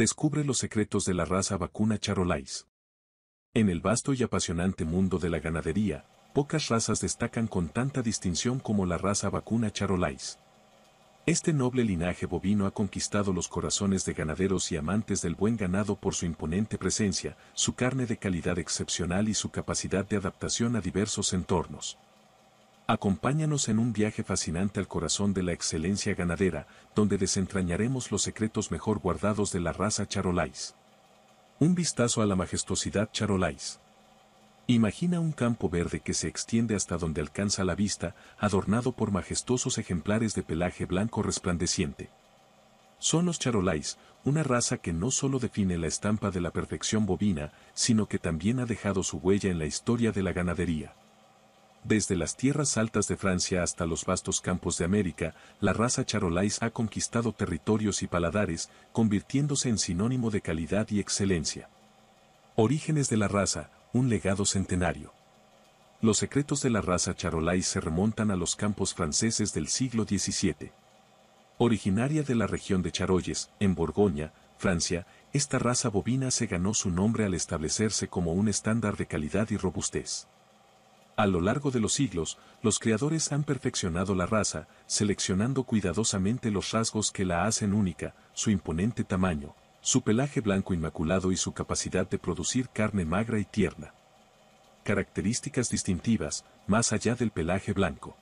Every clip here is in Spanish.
descubre los secretos de la raza vacuna charolais. En el vasto y apasionante mundo de la ganadería, pocas razas destacan con tanta distinción como la raza vacuna charolais. Este noble linaje bovino ha conquistado los corazones de ganaderos y amantes del buen ganado por su imponente presencia, su carne de calidad excepcional y su capacidad de adaptación a diversos entornos. Acompáñanos en un viaje fascinante al corazón de la excelencia ganadera, donde desentrañaremos los secretos mejor guardados de la raza charolais. Un vistazo a la majestuosidad charolais. Imagina un campo verde que se extiende hasta donde alcanza la vista, adornado por majestuosos ejemplares de pelaje blanco resplandeciente. Son los charolais, una raza que no solo define la estampa de la perfección bovina, sino que también ha dejado su huella en la historia de la ganadería. Desde las tierras altas de Francia hasta los vastos campos de América, la raza charolais ha conquistado territorios y paladares, convirtiéndose en sinónimo de calidad y excelencia. Orígenes de la raza, un legado centenario. Los secretos de la raza charolais se remontan a los campos franceses del siglo XVII. Originaria de la región de Charolles, en Borgoña, Francia, esta raza bovina se ganó su nombre al establecerse como un estándar de calidad y robustez. A lo largo de los siglos, los creadores han perfeccionado la raza, seleccionando cuidadosamente los rasgos que la hacen única, su imponente tamaño, su pelaje blanco inmaculado y su capacidad de producir carne magra y tierna. Características distintivas, más allá del pelaje blanco.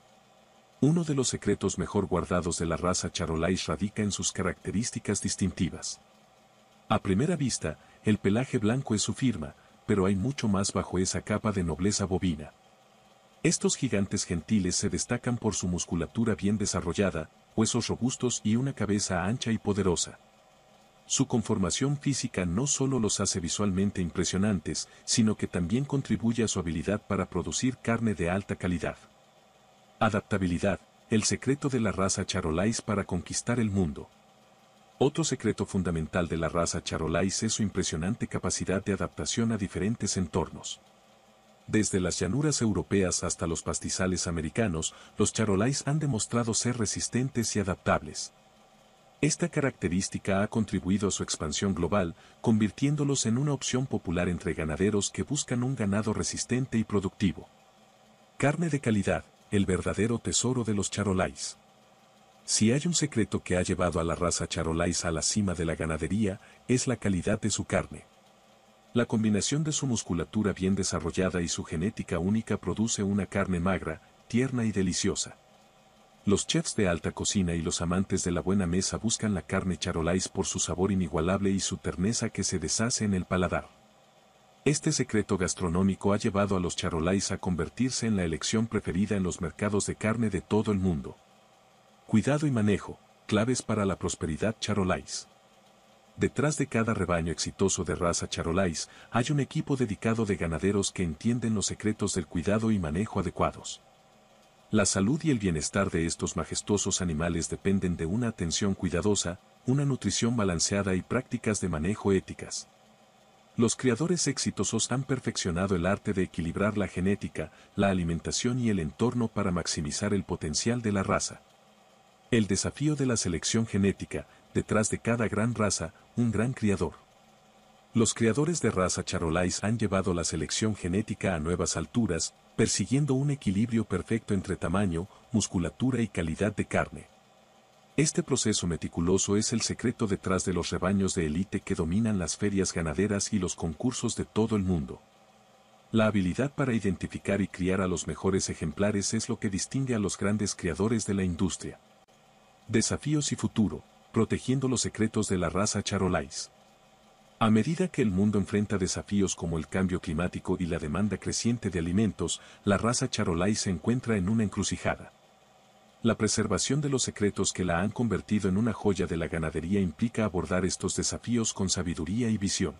Uno de los secretos mejor guardados de la raza charolais radica en sus características distintivas. A primera vista, el pelaje blanco es su firma, pero hay mucho más bajo esa capa de nobleza bovina estos gigantes gentiles se destacan por su musculatura bien desarrollada, huesos robustos y una cabeza ancha y poderosa. Su conformación física no solo los hace visualmente impresionantes, sino que también contribuye a su habilidad para producir carne de alta calidad. Adaptabilidad, el secreto de la raza Charolais para conquistar el mundo. Otro secreto fundamental de la raza Charolais es su impresionante capacidad de adaptación a diferentes entornos. Desde las llanuras europeas hasta los pastizales americanos, los charolais han demostrado ser resistentes y adaptables. Esta característica ha contribuido a su expansión global, convirtiéndolos en una opción popular entre ganaderos que buscan un ganado resistente y productivo. Carne de calidad, el verdadero tesoro de los charolais. Si hay un secreto que ha llevado a la raza charolais a la cima de la ganadería, es la calidad de su carne. La combinación de su musculatura bien desarrollada y su genética única produce una carne magra, tierna y deliciosa. Los chefs de alta cocina y los amantes de la buena mesa buscan la carne charolais por su sabor inigualable y su terneza que se deshace en el paladar. Este secreto gastronómico ha llevado a los charolais a convertirse en la elección preferida en los mercados de carne de todo el mundo. Cuidado y manejo, claves para la prosperidad charolais. Detrás de cada rebaño exitoso de raza charolais, hay un equipo dedicado de ganaderos que entienden los secretos del cuidado y manejo adecuados. La salud y el bienestar de estos majestuosos animales dependen de una atención cuidadosa, una nutrición balanceada y prácticas de manejo éticas. Los criadores exitosos han perfeccionado el arte de equilibrar la genética, la alimentación y el entorno para maximizar el potencial de la raza. El desafío de la selección genética detrás de cada gran raza, un gran criador. Los criadores de raza charolais han llevado la selección genética a nuevas alturas, persiguiendo un equilibrio perfecto entre tamaño, musculatura y calidad de carne. Este proceso meticuloso es el secreto detrás de los rebaños de élite que dominan las ferias ganaderas y los concursos de todo el mundo. La habilidad para identificar y criar a los mejores ejemplares es lo que distingue a los grandes criadores de la industria. Desafíos y futuro protegiendo los secretos de la raza Charolais. A medida que el mundo enfrenta desafíos como el cambio climático y la demanda creciente de alimentos, la raza Charolais se encuentra en una encrucijada. La preservación de los secretos que la han convertido en una joya de la ganadería implica abordar estos desafíos con sabiduría y visión.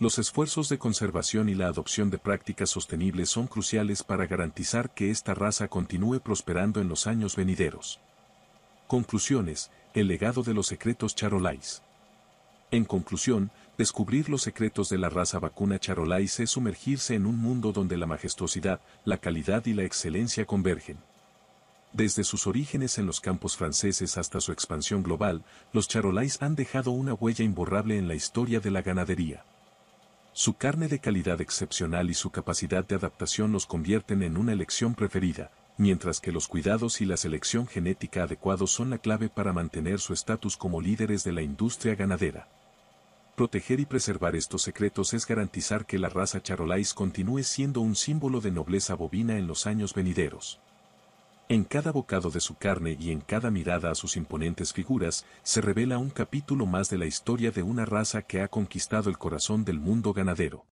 Los esfuerzos de conservación y la adopción de prácticas sostenibles son cruciales para garantizar que esta raza continúe prosperando en los años venideros. Conclusiones, el legado de los secretos charolais. En conclusión, descubrir los secretos de la raza vacuna charolais es sumergirse en un mundo donde la majestuosidad, la calidad y la excelencia convergen. Desde sus orígenes en los campos franceses hasta su expansión global, los charolais han dejado una huella imborrable en la historia de la ganadería. Su carne de calidad excepcional y su capacidad de adaptación los convierten en una elección preferida, mientras que los cuidados y la selección genética adecuados son la clave para mantener su estatus como líderes de la industria ganadera. Proteger y preservar estos secretos es garantizar que la raza Charolais continúe siendo un símbolo de nobleza bovina en los años venideros. En cada bocado de su carne y en cada mirada a sus imponentes figuras, se revela un capítulo más de la historia de una raza que ha conquistado el corazón del mundo ganadero.